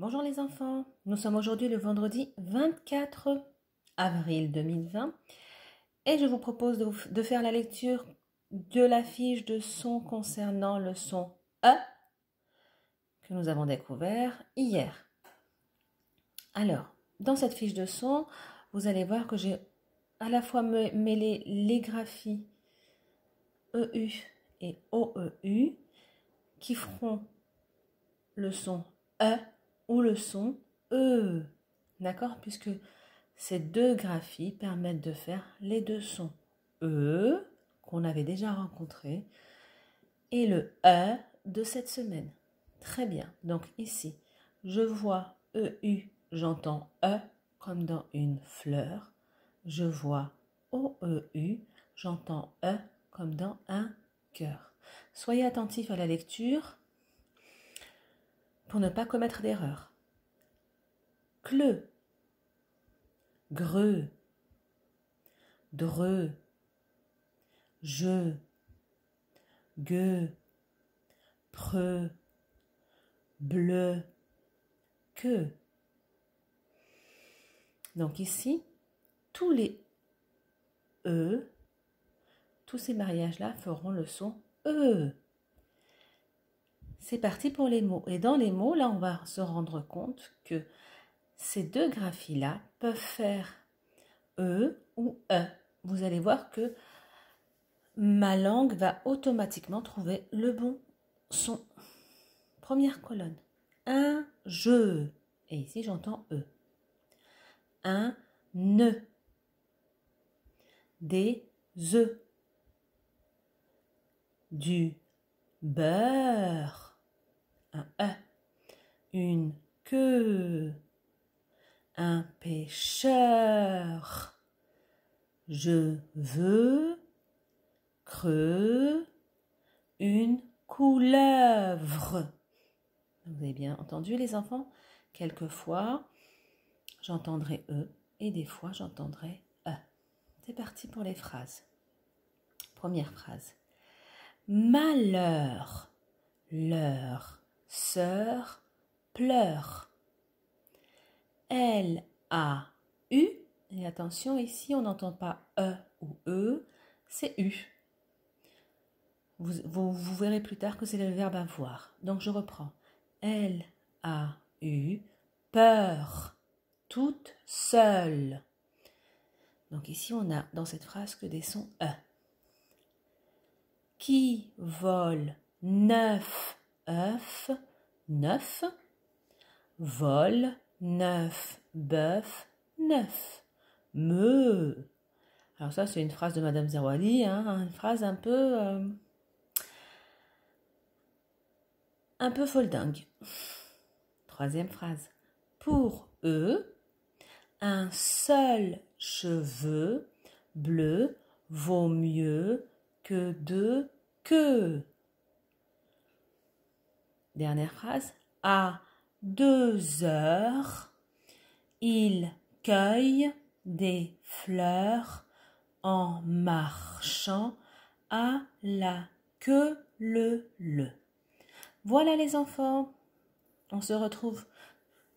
Bonjour les enfants, nous sommes aujourd'hui le vendredi 24 avril 2020 et je vous propose de, faire la lecture de la fiche de son concernant le son E que nous avons découvert hier. Alors, dans cette fiche de son, vous allez voir que j'ai à la fois mêlé les graphies EU et OEU qui feront le son E ou le son E. D'accord Puisque ces deux graphies permettent de faire les deux sons E qu'on avait déjà rencontré et le E de cette semaine. Très bien. Donc ici, je vois E, EU, j'entends E comme dans une fleur. Je vois O, e, U, j'entends E comme dans un cœur. Soyez attentifs à la lecture pour ne pas commettre d'erreur. Cle, greu, dreu, je, Gueu. preu, bleu, que. Donc ici, tous les E, tous ces mariages-là feront le son E. C'est parti pour les mots. Et dans les mots, là, on va se rendre compte que ces deux graphies-là peuvent faire E ou E. Vous allez voir que ma langue va automatiquement trouver le bon son. Première colonne. Un je. Et ici, j'entends E. Un ne. Des œufs. Du beurre une queue. Un pêcheur. Je veux creux une couleuvre. Vous avez bien entendu les enfants Quelquefois, j'entendrai E et des fois j'entendrai E. C'est parti pour les phrases. Première phrase. Malheur, leur sœur pleure. Elle a U. Et attention, ici, on n'entend pas E ou E, c'est U. Vous, verrez plus tard que c'est le verbe avoir. Donc, je reprends. Elle a eu peur, toute seule. Donc, ici, on a dans cette phrase que des sons E. Qui vole neuf œufs, neuf Vol, neuf, bœuf, neuf. Me. Alors ça, c'est une phrase de Madame Zawadi, hein, hein, une phrase un peu... Euh, un peu foldingue. Troisième phrase. Pour eux, un seul cheveu bleu vaut mieux que deux que Dernière phrase. À deux heures, il cueille des fleurs en marchant à la queue le le. Voilà les enfants, on se retrouve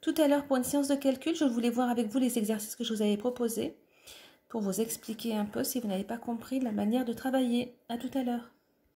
tout à l'heure pour une séance de calcul. Je voulais voir avec vous les exercices que je vous avais proposés pour vous expliquer un peu si vous n'avez pas compris la manière de travailler. À tout à l'heure.